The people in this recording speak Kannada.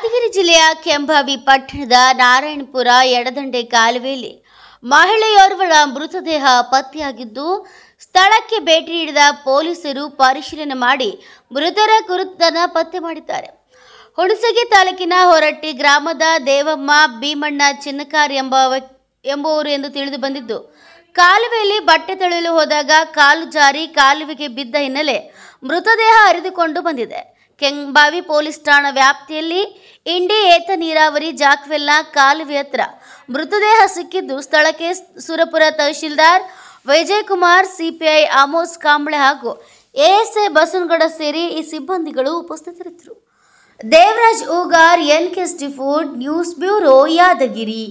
ಯಾದಗಿರಿ ಜಿಲ್ಲೆಯ ಕೆಂಭಾವಿ ಪಟ್ಟಣದ ನಾರಾಯಣಪುರ ಎಡದಂಡೆ ಕಾಲುವೆಯಲ್ಲಿ ಮಹಿಳೆಯೋರ್ವಳ ಮೃತದೇಹ ಪತ್ತೆಯಾಗಿದ್ದು ಸ್ಥಳಕ್ಕೆ ಭೇಟಿ ನೀಡಿದ ಪೊಲೀಸರು ಪರಿಶೀಲನೆ ಮಾಡಿ ಮೃತರ ಗುರುತನ ಪತ್ತೆ ಮಾಡಿದ್ದಾರೆ ಹುಣಸಗಿ ತಾಲೂಕಿನ ಹೊರಟ್ಟಿ ಗ್ರಾಮದ ದೇವಮ್ಮ ಭೀಮಣ್ಣ ಚಿನ್ನಕಾರ್ ಎಂಬ ಎಂಬುವರು ಎಂದು ತಿಳಿದು ಬಂದಿದ್ದು ಕಾಲುವೆಯಲ್ಲಿ ಬಟ್ಟೆ ತೊಳೆಯಲು ಹೋದಾಗ ಕಾಲು ಜಾರಿ ಕಾಲುವೆಗೆ ಬಿದ್ದ ಹಿನ್ನೆಲೆ ಮೃತದೇಹ ಹರಿದುಕೊಂಡು ಬಂದಿದೆ ಕೆಂಗಬಾವಿ ಪೊಲೀಸ್ ಠಾಣಾ ವ್ಯಾಪ್ತಿಯಲ್ಲಿ ಇಂಡಿ ಏತ ನೀರಾವರಿ ಜಾಕ್ವೆಲ್ನ ಕಾಲುವೆ ಹತ್ರ ಮೃತದೇಹ ಸಿಕ್ಕಿದ್ದು ಸ್ಥಳಕ್ಕೆ ಸುರಪುರ ತಹಶೀಲ್ದಾರ್ ಕುಮಾರ್ ಸಿಪಿಐ ಆಮೋಸ್ ಕಾಂಬ್ಳೆ ಹಾಗೂ ಎಎಸ್ಐ ಬಸವನಗೌಡ ಸೇರಿ ಈ ಸಿಬ್ಬಂದಿಗಳು ಉಪಸ್ಥಿತರಿದ್ದರು ದೇವರಾಜ್ ಉಗಾರ್ ಎನ್ ಕೆ ಸ್ಟಿಫೋರ್ಡ್ ನ್ಯೂಸ್ ಬ್ಯೂರೋ ಯಾದಗಿರಿ